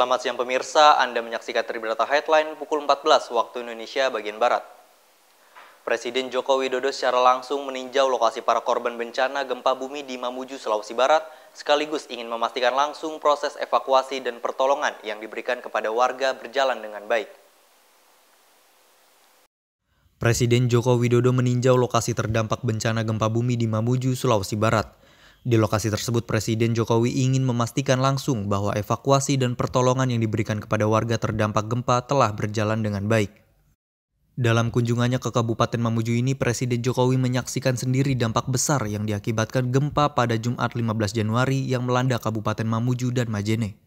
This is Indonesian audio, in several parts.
Selamat siang pemirsa, Anda menyaksikan Tribrata Headline pukul 14 waktu Indonesia bagian Barat. Presiden Joko Widodo secara langsung meninjau lokasi para korban bencana gempa bumi di Mamuju, Sulawesi Barat, sekaligus ingin memastikan langsung proses evakuasi dan pertolongan yang diberikan kepada warga berjalan dengan baik. Presiden Joko Widodo meninjau lokasi terdampak bencana gempa bumi di Mamuju, Sulawesi Barat. Di lokasi tersebut, Presiden Jokowi ingin memastikan langsung bahwa evakuasi dan pertolongan yang diberikan kepada warga terdampak gempa telah berjalan dengan baik. Dalam kunjungannya ke Kabupaten Mamuju ini, Presiden Jokowi menyaksikan sendiri dampak besar yang diakibatkan gempa pada Jumat 15 Januari yang melanda Kabupaten Mamuju dan Majene.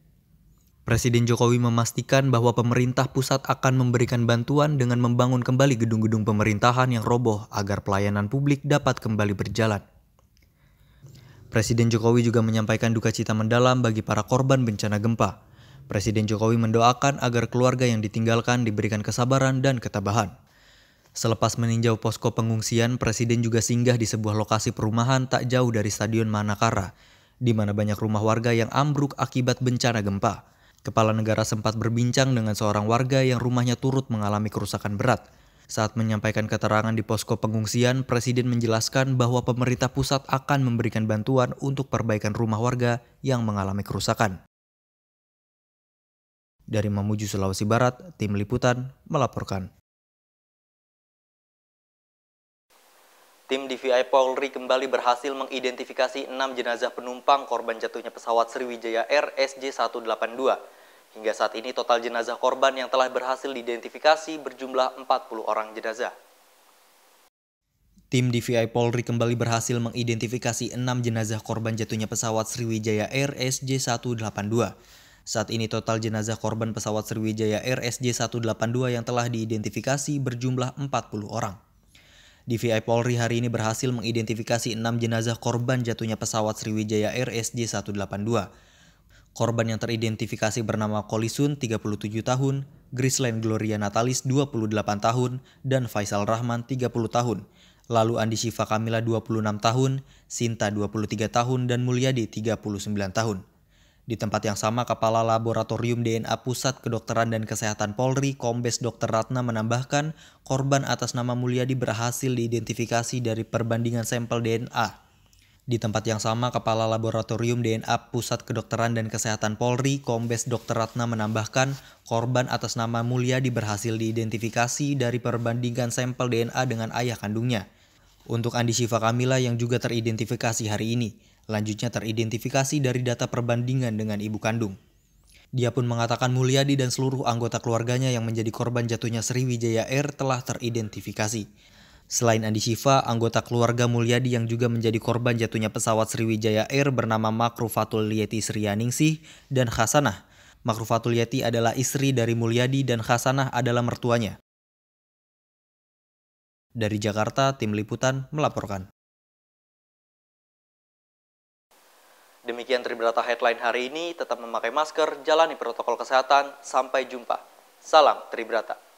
Presiden Jokowi memastikan bahwa pemerintah pusat akan memberikan bantuan dengan membangun kembali gedung-gedung pemerintahan yang roboh agar pelayanan publik dapat kembali berjalan. Presiden Jokowi juga menyampaikan duka cita mendalam bagi para korban bencana gempa. Presiden Jokowi mendoakan agar keluarga yang ditinggalkan diberikan kesabaran dan ketabahan. Selepas meninjau posko pengungsian, Presiden juga singgah di sebuah lokasi perumahan tak jauh dari Stadion Manakara, di mana banyak rumah warga yang ambruk akibat bencana gempa. Kepala negara sempat berbincang dengan seorang warga yang rumahnya turut mengalami kerusakan berat. Saat menyampaikan keterangan di posko pengungsian, Presiden menjelaskan bahwa pemerintah pusat akan memberikan bantuan untuk perbaikan rumah warga yang mengalami kerusakan. Dari Mamuju, Sulawesi Barat, Tim Liputan melaporkan. Tim DVI Polri kembali berhasil mengidentifikasi enam jenazah penumpang korban jatuhnya pesawat Sriwijaya Air SJ182 Hingga saat ini total jenazah korban yang telah berhasil diidentifikasi berjumlah 40 orang jenazah. Tim DVI Polri kembali berhasil mengidentifikasi 6 jenazah korban jatuhnya pesawat Sriwijaya Air SJ182. Saat ini total jenazah korban pesawat Sriwijaya Air SJ182 yang telah diidentifikasi berjumlah 40 orang. DVI Polri hari ini berhasil mengidentifikasi 6 jenazah korban jatuhnya pesawat Sriwijaya Air SJ182. Korban yang teridentifikasi bernama Kolisun 37 tahun, Grislen Gloria Natalis 28 tahun, dan Faisal Rahman 30 tahun. Lalu Andi Syifa Kamila 26 tahun, Sinta 23 tahun, dan Mulyadi 39 tahun. Di tempat yang sama, Kepala Laboratorium DNA Pusat Kedokteran dan Kesehatan Polri, Kombes Dr. Ratna menambahkan, korban atas nama Mulyadi berhasil diidentifikasi dari perbandingan sampel DNA. Di tempat yang sama, Kepala Laboratorium DNA Pusat Kedokteran dan Kesehatan Polri, Kombes Dr. Ratna menambahkan, korban atas nama Mulia berhasil diidentifikasi dari perbandingan sampel DNA dengan ayah kandungnya. Untuk Andi Syifa Kamila yang juga teridentifikasi hari ini, lanjutnya teridentifikasi dari data perbandingan dengan ibu kandung. Dia pun mengatakan Mulyadi dan seluruh anggota keluarganya yang menjadi korban jatuhnya Sriwijaya Air telah teridentifikasi. Selain Andi Shiva, anggota keluarga Mulyadi yang juga menjadi korban jatuhnya pesawat Sriwijaya Air bernama Makrufatul Lieti Srianingsih dan Hasanah. Makrufatul Lieti adalah istri dari Mulyadi dan Hasanah adalah mertuanya. Dari Jakarta, Tim Liputan melaporkan. Demikian Tribrata Headline hari ini, tetap memakai masker, jalani protokol kesehatan, sampai jumpa. Salam Tribrata.